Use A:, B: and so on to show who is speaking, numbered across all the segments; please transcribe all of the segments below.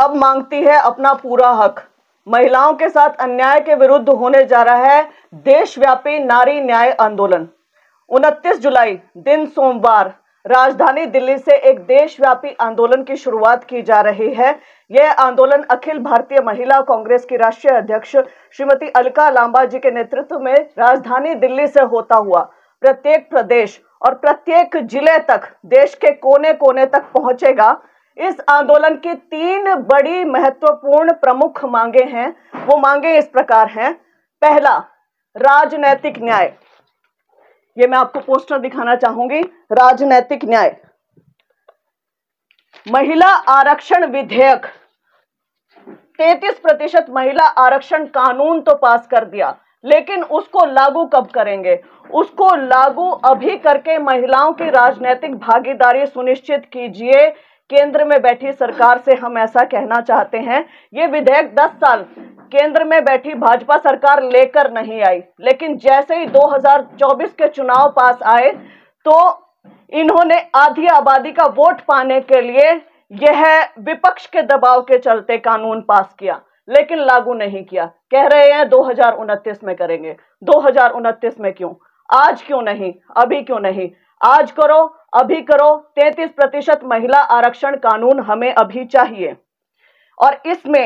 A: अब मांगती है अपना पूरा हक महिलाओं के साथ अन्याय के विरुद्ध होने जा रहा है देशव्यापी नारी न्याय आंदोलन 29 जुलाई दिन सोमवार राजधानी दिल्ली से एक देशव्यापी आंदोलन की शुरुआत की जा रही है यह आंदोलन अखिल भारतीय महिला कांग्रेस की राष्ट्रीय अध्यक्ष श्रीमती अलका लांबा जी के नेतृत्व में राजधानी दिल्ली से होता हुआ प्रत्येक प्रदेश और प्रत्येक जिले तक देश के कोने कोने तक पहुंचेगा इस आंदोलन की तीन बड़ी महत्वपूर्ण प्रमुख मांगे हैं वो मांगे इस प्रकार हैं पहला राजनैतिक न्याय ये मैं आपको पोस्टर दिखाना चाहूंगी राजनैतिक न्याय महिला आरक्षण विधेयक 33 प्रतिशत महिला आरक्षण कानून तो पास कर दिया लेकिन उसको लागू कब करेंगे उसको लागू अभी करके महिलाओं की राजनैतिक भागीदारी सुनिश्चित कीजिए केंद्र में बैठी सरकार से हम ऐसा कहना चाहते हैं ये विधेयक 10 साल केंद्र में बैठी भाजपा सरकार लेकर नहीं आई लेकिन जैसे ही 2024 के चुनाव पास आए तो इन्होंने आधी आबादी का वोट पाने के लिए यह विपक्ष के दबाव के चलते कानून पास किया लेकिन लागू नहीं किया कह रहे हैं दो में करेंगे दो में क्यों आज क्यों नहीं अभी क्यों नहीं आज करो अभी करो 33 प्रतिशत महिला आरक्षण कानून हमें अभी चाहिए और इसमें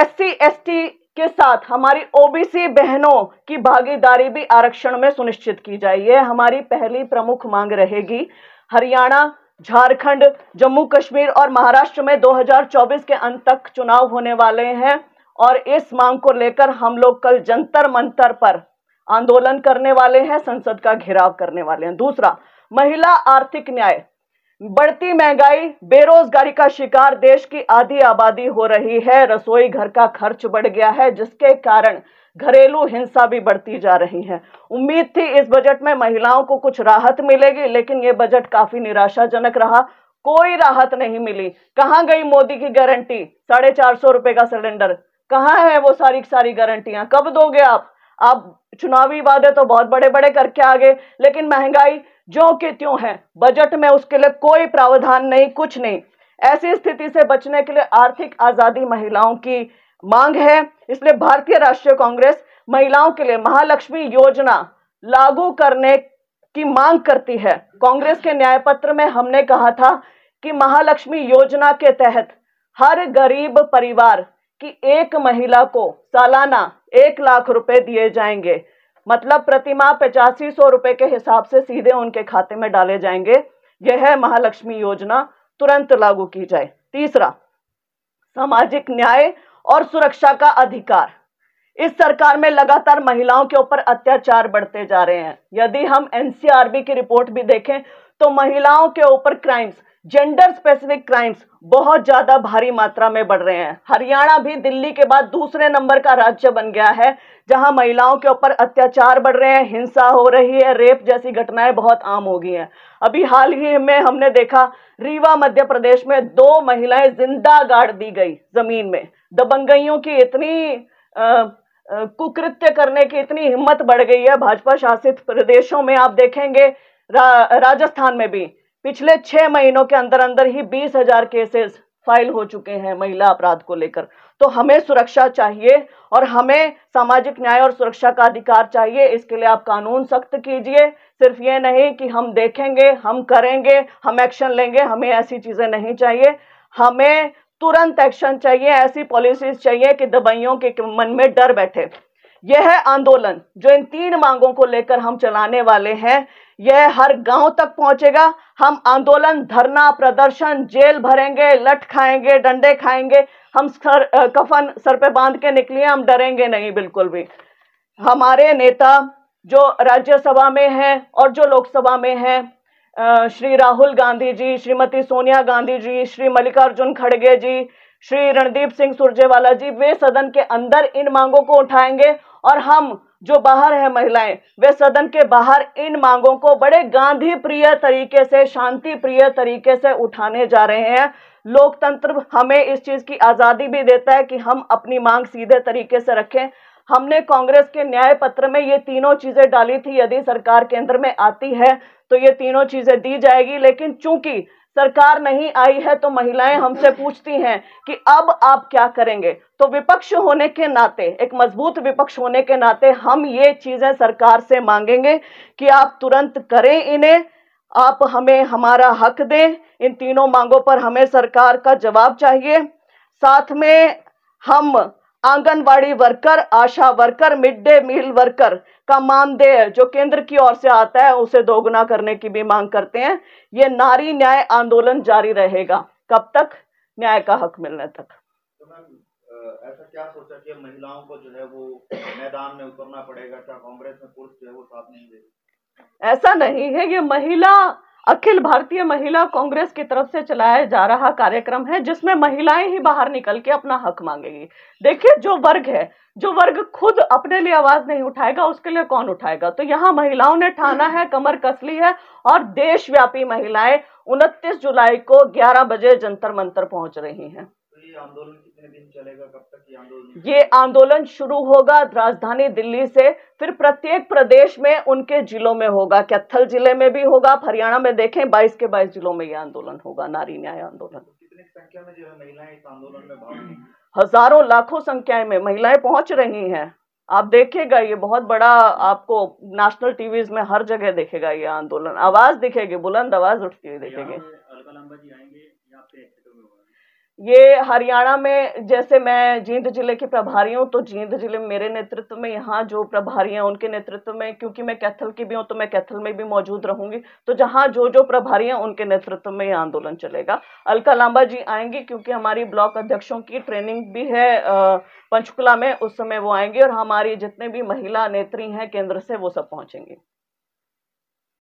A: एस सी के साथ हमारी ओबीसी बहनों की भागीदारी भी आरक्षण में सुनिश्चित की जाए ये हमारी पहली प्रमुख मांग रहेगी हरियाणा झारखंड जम्मू कश्मीर और महाराष्ट्र में 2024 के अंत तक चुनाव होने वाले हैं और इस मांग को लेकर हम लोग कल जंतर मंतर पर आंदोलन करने वाले हैं संसद का घेराव करने वाले हैं दूसरा महिला आर्थिक न्याय बढ़ती महंगाई बेरोजगारी का शिकार देश की आधी आबादी हो रही है रसोई घर का खर्च बढ़ गया है जिसके कारण घरेलू हिंसा भी बढ़ती जा रही है उम्मीद थी इस बजट में महिलाओं को कुछ राहत मिलेगी लेकिन ये बजट काफी निराशाजनक रहा कोई राहत नहीं मिली कहाँ गई मोदी की गारंटी साढ़े चार सौ रुपए का सिलेंडर कहाँ है वो सारी सारी गारंटियां कब दोगे आप अब चुनावी वादे तो बहुत बड़े बड़े करके आ गए लेकिन महंगाई जो के त्यों है बजट में उसके लिए कोई प्रावधान नहीं कुछ नहीं ऐसी स्थिति से बचने के लिए आर्थिक आज़ादी महिलाओं की मांग है इसलिए भारतीय राष्ट्रीय कांग्रेस महिलाओं के लिए महालक्ष्मी योजना लागू करने की मांग करती है कांग्रेस के न्याय पत्र में हमने कहा था कि महालक्ष्मी योजना के तहत हर गरीब परिवार कि एक महिला को सालाना एक लाख रुपए दिए जाएंगे मतलब प्रतिमा पचासी सौ रुपए के हिसाब से सीधे उनके खाते में डाले जाएंगे यह है महालक्ष्मी योजना तुरंत लागू की जाए तीसरा सामाजिक न्याय और सुरक्षा का अधिकार इस सरकार में लगातार महिलाओं के ऊपर अत्याचार बढ़ते जा रहे हैं यदि हम एनसीआरबी की रिपोर्ट भी देखें तो महिलाओं के ऊपर क्राइम्स जेंडर स्पेसिफिक क्राइम्स बहुत ज्यादा भारी मात्रा में बढ़ रहे हैं हरियाणा भी दिल्ली के बाद दूसरे नंबर का राज्य बन गया है जहां महिलाओं के ऊपर अत्याचार बढ़ रहे हैं हिंसा हो रही है रेप जैसी घटनाएं बहुत आम हो गई हैं अभी हाल ही में हमने देखा रीवा मध्य प्रदेश में दो महिलाएं जिंदा गाड़ दी गई जमीन में दबंगइयों की इतनी आ, कुकृत्य करने की इतनी हिम्मत बढ़ गई है भाजपा शासित प्रदेशों में आप देखेंगे रा, राजस्थान में भी पिछले छह महीनों के अंदर अंदर ही बीस हजार केसेस फाइल हो चुके हैं महिला अपराध को लेकर तो हमें सुरक्षा चाहिए और हमें सामाजिक न्याय और सुरक्षा का अधिकार चाहिए इसके लिए आप कानून सख्त कीजिए सिर्फ ये नहीं कि हम देखेंगे हम करेंगे हम एक्शन लेंगे हमें ऐसी चीज़ें नहीं चाहिए हमें तुरंत एक्शन चाहिए ऐसी पॉलिसीज चाहिए कि दबाइयों के मन में डर बैठे यह है आंदोलन जो इन तीन मांगों को लेकर हम चलाने वाले हैं यह हर गांव तक पहुंचेगा हम आंदोलन धरना प्रदर्शन जेल भरेंगे लट खाएंगे डंडे खाएंगे हम सर कफन सर पे बांध के निकलिए हम डरेंगे नहीं बिल्कुल भी हमारे नेता जो राज्यसभा में हैं और जो लोकसभा में हैं श्री राहुल गांधी जी श्रीमती सोनिया गांधी जी श्री मल्लिकार्जुन खड़गे जी श्री रणदीप सिंह सुरजेवाला जी वे सदन के अंदर इन मांगों को उठाएंगे और हम जो बाहर है महिलाएं वे सदन के बाहर इन मांगों को बड़े गांधी प्रिय तरीके से शांति प्रिय तरीके से उठाने जा रहे हैं लोकतंत्र हमें इस चीज की आजादी भी देता है कि हम अपनी मांग सीधे तरीके से रखें हमने कांग्रेस के न्याय पत्र में ये तीनों चीजें डाली थी यदि सरकार केंद्र में आती है तो ये तीनों चीजें दी जाएगी लेकिन चूंकि सरकार नहीं आई है तो महिलाएं हमसे पूछती हैं कि अब आप क्या करेंगे तो विपक्ष होने के नाते एक मजबूत विपक्ष होने के नाते हम ये चीज़ें सरकार से मांगेंगे कि आप तुरंत करें इन्हें आप हमें हमारा हक दें इन तीनों मांगों पर हमें सरकार का जवाब चाहिए साथ में हम anganwadi worker ASHA worker mid day meal worker का मानदेय जो केंद्र की ओर से आता है उसे दोगुना करने की भी मांग करते हैं ये नारी न्याय आंदोलन जारी रहेगा कब तक न्याय का हक मिलने तक तो ऐसा क्या सोचा कि महिलाओं को जो है वो मैदान में उतरना पड़ेगा क्या कांग्रेस में पुरुष जो है वो साथ नहीं देगी ऐसा नहीं है ये महिला अखिल भारतीय महिला कांग्रेस की तरफ से चलाया जा रहा कार्यक्रम है जिसमें महिलाएं ही बाहर निकल के अपना हक मांगेगी देखिए जो वर्ग है जो वर्ग खुद अपने लिए आवाज नहीं उठाएगा उसके लिए कौन उठाएगा तो यहाँ महिलाओं ने ठाना है कमर कसली है और देशव्यापी महिलाएं 29 जुलाई को 11 बजे जंतर मंतर पहुंच रही हैं ये आंदोलन शुरू होगा राजधानी दिल्ली से फिर प्रत्येक प्रदेश में उनके जिलों में होगा कैथल जिले में भी होगा हरियाणा में देखें 22 के 22 जिलों में ये आंदोलन होगा नारी न्याय आंदोलन तो कितनी संख्या में जो है महिलाएं इस आंदोलन में भाग हजारों लाखों संख्या में महिलाएं पहुंच रही हैं आप देखेगा ये बहुत बड़ा आपको नेशनल टीवी में हर जगह देखेगा ये आंदोलन आवाज दिखेगी बुलंद आवाज उठती हुई देखेगी ये हरियाणा में जैसे मैं जींद जिले की प्रभारी हूँ तो जींद जिले में मेरे नेतृत्व में यहाँ जो प्रभारी हैं उनके नेतृत्व में क्योंकि मैं कैथल की भी हूँ तो मैं कैथल में भी मौजूद रहूंगी तो जहाँ जो जो प्रभारी हैं उनके नेतृत्व में ये आंदोलन चलेगा अलका लांबा जी आएंगी क्योंकि हमारी ब्लॉक अध्यक्षों की ट्रेनिंग भी है पंचकुला में उस समय वो आएंगे और हमारी जितने भी महिला नेत्री हैं केंद्र से वो सब पहुँचेंगे